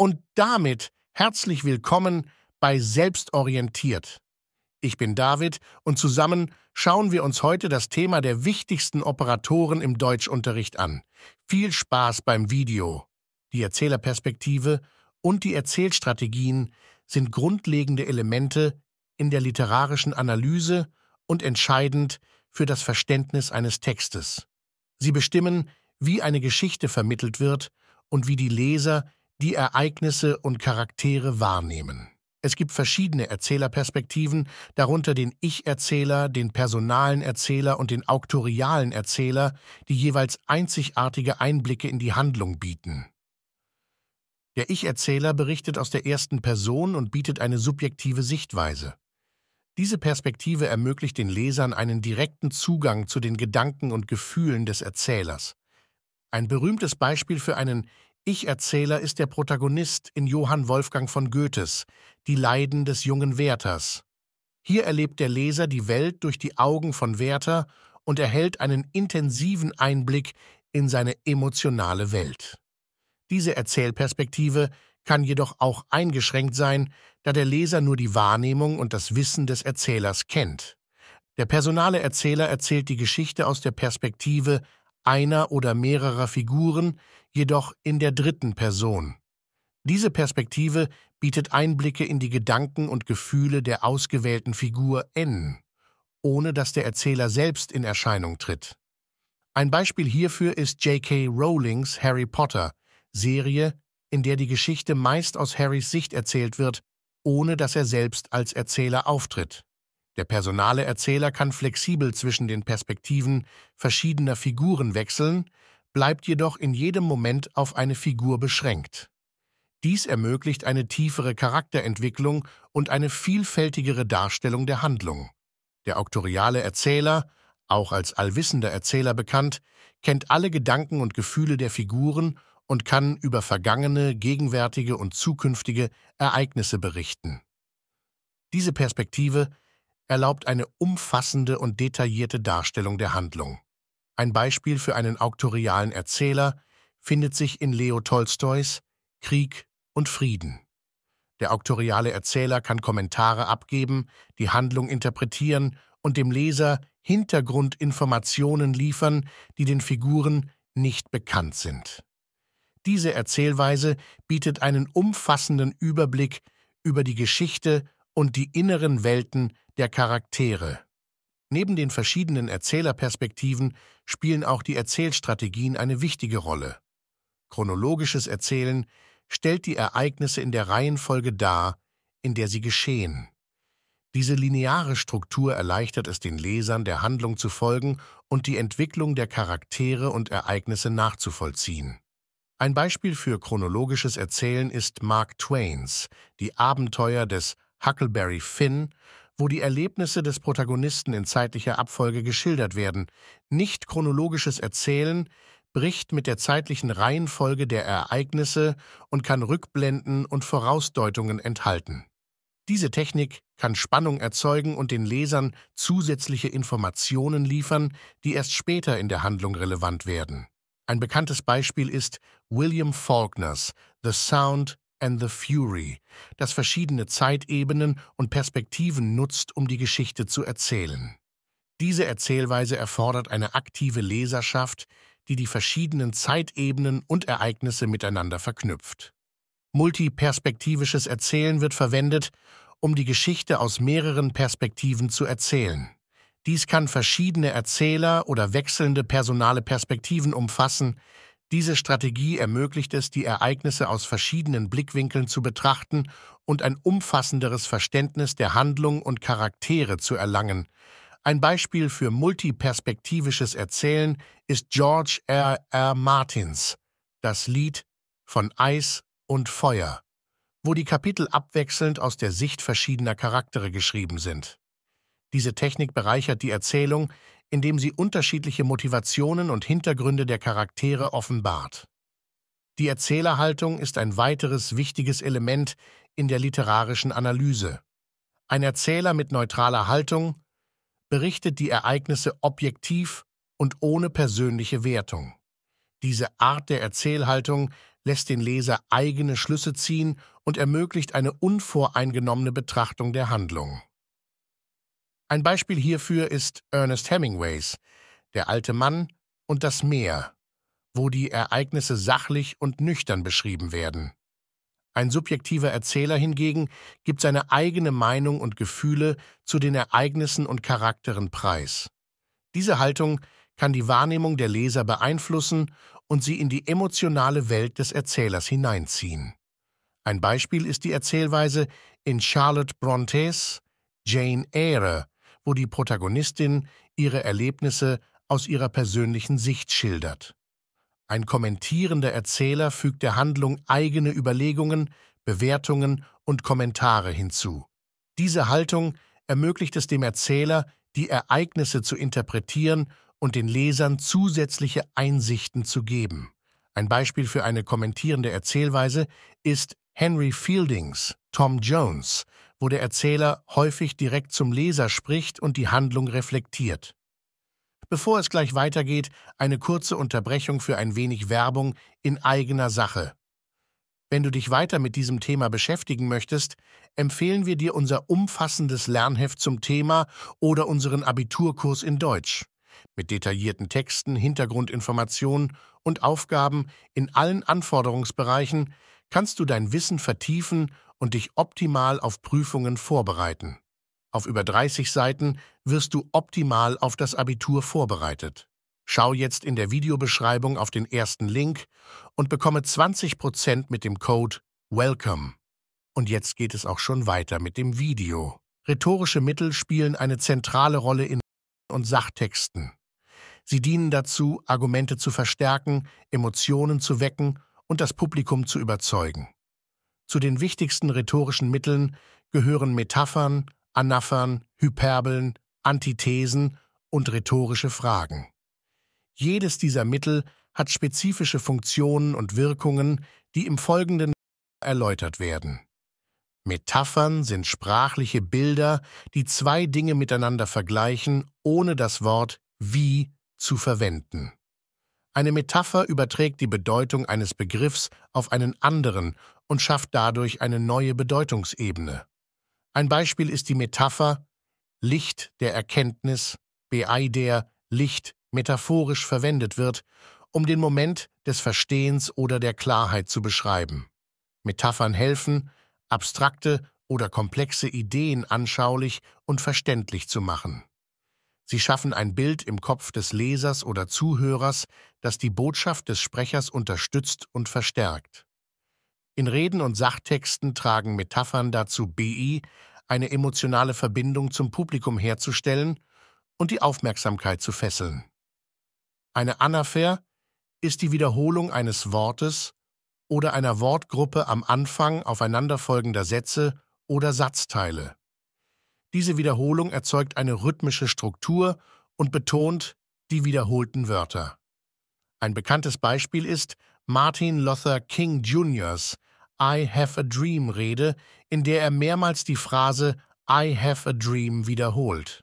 Und damit herzlich willkommen bei Selbstorientiert. Ich bin David und zusammen schauen wir uns heute das Thema der wichtigsten Operatoren im Deutschunterricht an. Viel Spaß beim Video. Die Erzählerperspektive und die Erzählstrategien sind grundlegende Elemente in der literarischen Analyse und entscheidend für das Verständnis eines Textes. Sie bestimmen, wie eine Geschichte vermittelt wird und wie die Leser die Ereignisse und Charaktere wahrnehmen. Es gibt verschiedene Erzählerperspektiven, darunter den Ich-Erzähler, den personalen Erzähler und den auktorialen Erzähler, die jeweils einzigartige Einblicke in die Handlung bieten. Der Ich-Erzähler berichtet aus der ersten Person und bietet eine subjektive Sichtweise. Diese Perspektive ermöglicht den Lesern einen direkten Zugang zu den Gedanken und Gefühlen des Erzählers. Ein berühmtes Beispiel für einen ich-Erzähler ist der Protagonist in Johann Wolfgang von Goethes Die Leiden des jungen Werthers. Hier erlebt der Leser die Welt durch die Augen von Werther und erhält einen intensiven Einblick in seine emotionale Welt. Diese Erzählperspektive kann jedoch auch eingeschränkt sein, da der Leser nur die Wahrnehmung und das Wissen des Erzählers kennt. Der personale Erzähler erzählt die Geschichte aus der Perspektive einer oder mehrerer Figuren, jedoch in der dritten Person. Diese Perspektive bietet Einblicke in die Gedanken und Gefühle der ausgewählten Figur N, ohne dass der Erzähler selbst in Erscheinung tritt. Ein Beispiel hierfür ist J.K. Rowlings Harry Potter, Serie, in der die Geschichte meist aus Harrys Sicht erzählt wird, ohne dass er selbst als Erzähler auftritt. Der personale Erzähler kann flexibel zwischen den Perspektiven verschiedener Figuren wechseln, bleibt jedoch in jedem Moment auf eine Figur beschränkt. Dies ermöglicht eine tiefere Charakterentwicklung und eine vielfältigere Darstellung der Handlung. Der auktoriale Erzähler, auch als allwissender Erzähler bekannt, kennt alle Gedanken und Gefühle der Figuren und kann über vergangene, gegenwärtige und zukünftige Ereignisse berichten. Diese Perspektive erlaubt eine umfassende und detaillierte Darstellung der Handlung. Ein Beispiel für einen auktorialen Erzähler findet sich in Leo Tolstois Krieg und Frieden. Der auktoriale Erzähler kann Kommentare abgeben, die Handlung interpretieren und dem Leser Hintergrundinformationen liefern, die den Figuren nicht bekannt sind. Diese Erzählweise bietet einen umfassenden Überblick über die Geschichte und die inneren Welten der Charaktere. Neben den verschiedenen Erzählerperspektiven spielen auch die Erzählstrategien eine wichtige Rolle. Chronologisches Erzählen stellt die Ereignisse in der Reihenfolge dar, in der sie geschehen. Diese lineare Struktur erleichtert es den Lesern, der Handlung zu folgen und die Entwicklung der Charaktere und Ereignisse nachzuvollziehen. Ein Beispiel für chronologisches Erzählen ist Mark Twains Die Abenteuer des Huckleberry Finn wo die Erlebnisse des Protagonisten in zeitlicher Abfolge geschildert werden. Nicht chronologisches Erzählen bricht mit der zeitlichen Reihenfolge der Ereignisse und kann Rückblenden und Vorausdeutungen enthalten. Diese Technik kann Spannung erzeugen und den Lesern zusätzliche Informationen liefern, die erst später in der Handlung relevant werden. Ein bekanntes Beispiel ist William Faulkners The Sound and the Fury, das verschiedene Zeitebenen und Perspektiven nutzt, um die Geschichte zu erzählen. Diese Erzählweise erfordert eine aktive Leserschaft, die die verschiedenen Zeitebenen und Ereignisse miteinander verknüpft. Multiperspektivisches Erzählen wird verwendet, um die Geschichte aus mehreren Perspektiven zu erzählen. Dies kann verschiedene Erzähler oder wechselnde personale Perspektiven umfassen, diese Strategie ermöglicht es, die Ereignisse aus verschiedenen Blickwinkeln zu betrachten und ein umfassenderes Verständnis der Handlung und Charaktere zu erlangen. Ein Beispiel für multiperspektivisches Erzählen ist George R. R. Martins, das Lied von Eis und Feuer, wo die Kapitel abwechselnd aus der Sicht verschiedener Charaktere geschrieben sind. Diese Technik bereichert die Erzählung, indem sie unterschiedliche Motivationen und Hintergründe der Charaktere offenbart. Die Erzählerhaltung ist ein weiteres wichtiges Element in der literarischen Analyse. Ein Erzähler mit neutraler Haltung berichtet die Ereignisse objektiv und ohne persönliche Wertung. Diese Art der Erzählhaltung lässt den Leser eigene Schlüsse ziehen und ermöglicht eine unvoreingenommene Betrachtung der Handlung. Ein Beispiel hierfür ist Ernest Hemingways Der alte Mann und das Meer, wo die Ereignisse sachlich und nüchtern beschrieben werden. Ein subjektiver Erzähler hingegen gibt seine eigene Meinung und Gefühle zu den Ereignissen und Charakteren preis. Diese Haltung kann die Wahrnehmung der Leser beeinflussen und sie in die emotionale Welt des Erzählers hineinziehen. Ein Beispiel ist die Erzählweise in Charlotte Brontes Jane Eyre wo die Protagonistin ihre Erlebnisse aus ihrer persönlichen Sicht schildert. Ein kommentierender Erzähler fügt der Handlung eigene Überlegungen, Bewertungen und Kommentare hinzu. Diese Haltung ermöglicht es dem Erzähler, die Ereignisse zu interpretieren und den Lesern zusätzliche Einsichten zu geben. Ein Beispiel für eine kommentierende Erzählweise ist Henry Fieldings, Tom Jones, wo der Erzähler häufig direkt zum Leser spricht und die Handlung reflektiert. Bevor es gleich weitergeht, eine kurze Unterbrechung für ein wenig Werbung in eigener Sache. Wenn du dich weiter mit diesem Thema beschäftigen möchtest, empfehlen wir dir unser umfassendes Lernheft zum Thema oder unseren Abiturkurs in Deutsch mit detaillierten Texten, Hintergrundinformationen und Aufgaben in allen Anforderungsbereichen, kannst du dein Wissen vertiefen und dich optimal auf Prüfungen vorbereiten. Auf über 30 Seiten wirst du optimal auf das Abitur vorbereitet. Schau jetzt in der Videobeschreibung auf den ersten Link und bekomme 20% mit dem Code WELCOME. Und jetzt geht es auch schon weiter mit dem Video. Rhetorische Mittel spielen eine zentrale Rolle in und Sachtexten. Sie dienen dazu, Argumente zu verstärken, Emotionen zu wecken und das Publikum zu überzeugen. Zu den wichtigsten rhetorischen Mitteln gehören Metaphern, Anaphern, Hyperbeln, Antithesen und rhetorische Fragen. Jedes dieser Mittel hat spezifische Funktionen und Wirkungen, die im Folgenden erläutert werden. Metaphern sind sprachliche Bilder, die zwei Dinge miteinander vergleichen, ohne das Wort wie zu verwenden. Eine Metapher überträgt die Bedeutung eines Begriffs auf einen anderen und schafft dadurch eine neue Bedeutungsebene. Ein Beispiel ist die Metapher Licht der Erkenntnis, BI der Licht metaphorisch verwendet wird, um den Moment des Verstehens oder der Klarheit zu beschreiben. Metaphern helfen, abstrakte oder komplexe Ideen anschaulich und verständlich zu machen. Sie schaffen ein Bild im Kopf des Lesers oder Zuhörers, das die Botschaft des Sprechers unterstützt und verstärkt. In Reden und Sachtexten tragen Metaphern dazu bei, eine emotionale Verbindung zum Publikum herzustellen und die Aufmerksamkeit zu fesseln. Eine Anapher ist die Wiederholung eines Wortes oder einer Wortgruppe am Anfang aufeinanderfolgender Sätze oder Satzteile. Diese Wiederholung erzeugt eine rhythmische Struktur und betont die wiederholten Wörter. Ein bekanntes Beispiel ist Martin Luther King Jr.'s I Have a Dream Rede, in der er mehrmals die Phrase I Have a Dream wiederholt.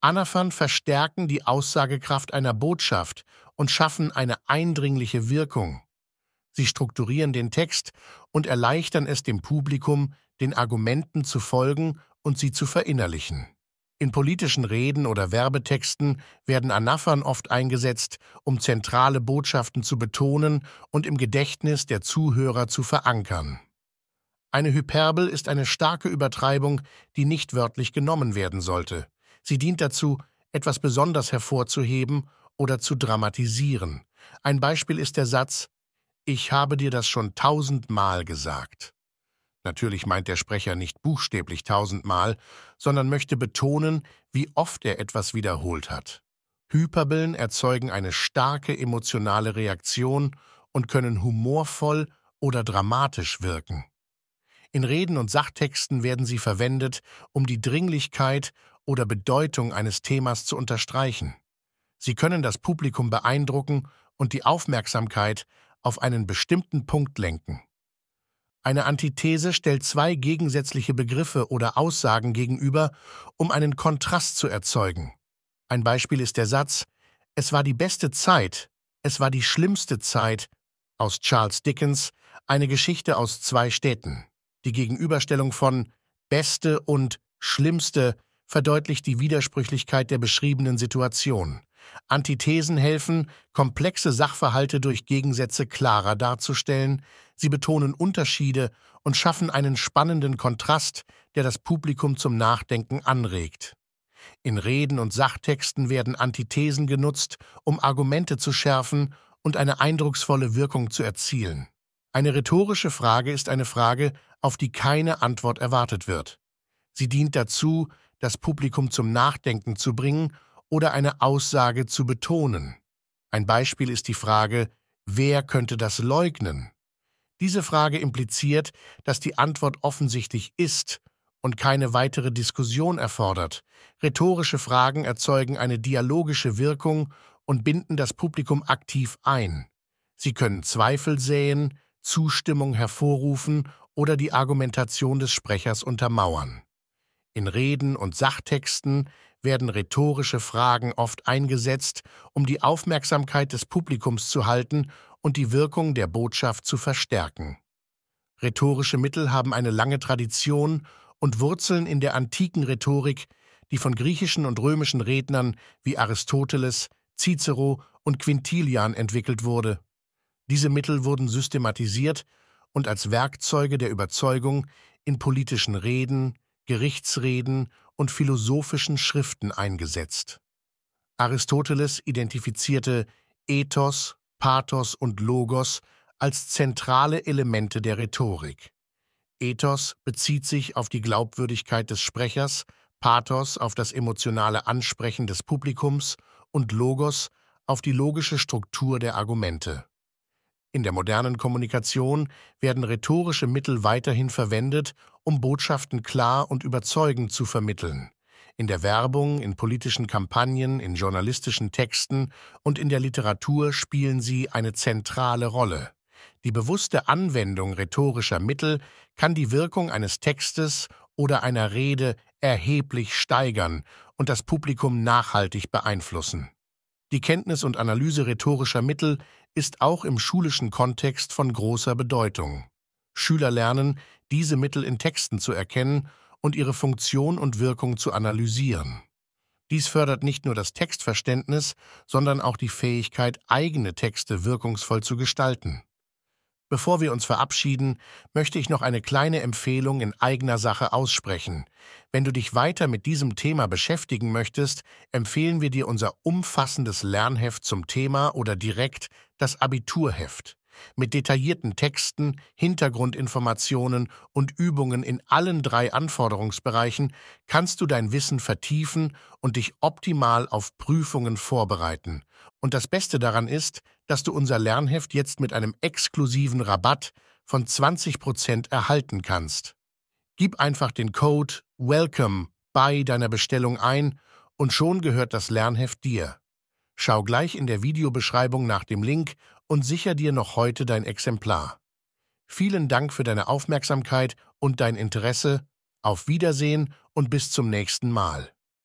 Anaphern verstärken die Aussagekraft einer Botschaft und schaffen eine eindringliche Wirkung. Sie strukturieren den Text und erleichtern es dem Publikum, den Argumenten zu folgen und sie zu verinnerlichen. In politischen Reden oder Werbetexten werden Anaphern oft eingesetzt, um zentrale Botschaften zu betonen und im Gedächtnis der Zuhörer zu verankern. Eine Hyperbel ist eine starke Übertreibung, die nicht wörtlich genommen werden sollte. Sie dient dazu, etwas besonders hervorzuheben oder zu dramatisieren. Ein Beispiel ist der Satz Ich habe dir das schon tausendmal gesagt. Natürlich meint der Sprecher nicht buchstäblich tausendmal, sondern möchte betonen, wie oft er etwas wiederholt hat. Hyperbeln erzeugen eine starke emotionale Reaktion und können humorvoll oder dramatisch wirken. In Reden und Sachtexten werden sie verwendet, um die Dringlichkeit oder Bedeutung eines Themas zu unterstreichen. Sie können das Publikum beeindrucken und die Aufmerksamkeit auf einen bestimmten Punkt lenken. Eine Antithese stellt zwei gegensätzliche Begriffe oder Aussagen gegenüber, um einen Kontrast zu erzeugen. Ein Beispiel ist der Satz Es war die beste Zeit, es war die schlimmste Zeit aus Charles Dickens, eine Geschichte aus zwei Städten. Die Gegenüberstellung von beste und schlimmste verdeutlicht die Widersprüchlichkeit der beschriebenen Situation. Antithesen helfen, komplexe Sachverhalte durch Gegensätze klarer darzustellen, sie betonen Unterschiede und schaffen einen spannenden Kontrast, der das Publikum zum Nachdenken anregt. In Reden und Sachtexten werden Antithesen genutzt, um Argumente zu schärfen und eine eindrucksvolle Wirkung zu erzielen. Eine rhetorische Frage ist eine Frage, auf die keine Antwort erwartet wird. Sie dient dazu, das Publikum zum Nachdenken zu bringen oder eine Aussage zu betonen. Ein Beispiel ist die Frage, wer könnte das leugnen? Diese Frage impliziert, dass die Antwort offensichtlich ist und keine weitere Diskussion erfordert. Rhetorische Fragen erzeugen eine dialogische Wirkung und binden das Publikum aktiv ein. Sie können Zweifel säen, Zustimmung hervorrufen oder die Argumentation des Sprechers untermauern. In Reden und Sachtexten werden rhetorische Fragen oft eingesetzt, um die Aufmerksamkeit des Publikums zu halten und die Wirkung der Botschaft zu verstärken. Rhetorische Mittel haben eine lange Tradition und Wurzeln in der antiken Rhetorik, die von griechischen und römischen Rednern wie Aristoteles, Cicero und Quintilian entwickelt wurde. Diese Mittel wurden systematisiert und als Werkzeuge der Überzeugung in politischen Reden, Gerichtsreden und philosophischen Schriften eingesetzt. Aristoteles identifizierte Ethos, Pathos und Logos als zentrale Elemente der Rhetorik. Ethos bezieht sich auf die Glaubwürdigkeit des Sprechers, Pathos auf das emotionale Ansprechen des Publikums und Logos auf die logische Struktur der Argumente. In der modernen Kommunikation werden rhetorische Mittel weiterhin verwendet, um Botschaften klar und überzeugend zu vermitteln. In der Werbung, in politischen Kampagnen, in journalistischen Texten und in der Literatur spielen sie eine zentrale Rolle. Die bewusste Anwendung rhetorischer Mittel kann die Wirkung eines Textes oder einer Rede erheblich steigern und das Publikum nachhaltig beeinflussen. Die Kenntnis und Analyse rhetorischer Mittel ist auch im schulischen Kontext von großer Bedeutung. Schüler lernen, diese Mittel in Texten zu erkennen und ihre Funktion und Wirkung zu analysieren. Dies fördert nicht nur das Textverständnis, sondern auch die Fähigkeit, eigene Texte wirkungsvoll zu gestalten. Bevor wir uns verabschieden, möchte ich noch eine kleine Empfehlung in eigener Sache aussprechen. Wenn du dich weiter mit diesem Thema beschäftigen möchtest, empfehlen wir dir unser umfassendes Lernheft zum Thema oder direkt das Abiturheft. Mit detaillierten Texten, Hintergrundinformationen und Übungen in allen drei Anforderungsbereichen kannst du dein Wissen vertiefen und dich optimal auf Prüfungen vorbereiten. Und das Beste daran ist, dass du unser Lernheft jetzt mit einem exklusiven Rabatt von 20% erhalten kannst. Gib einfach den Code WELCOME bei deiner Bestellung ein und schon gehört das Lernheft dir. Schau gleich in der Videobeschreibung nach dem Link und sicher dir noch heute dein Exemplar. Vielen Dank für deine Aufmerksamkeit und dein Interesse. Auf Wiedersehen und bis zum nächsten Mal.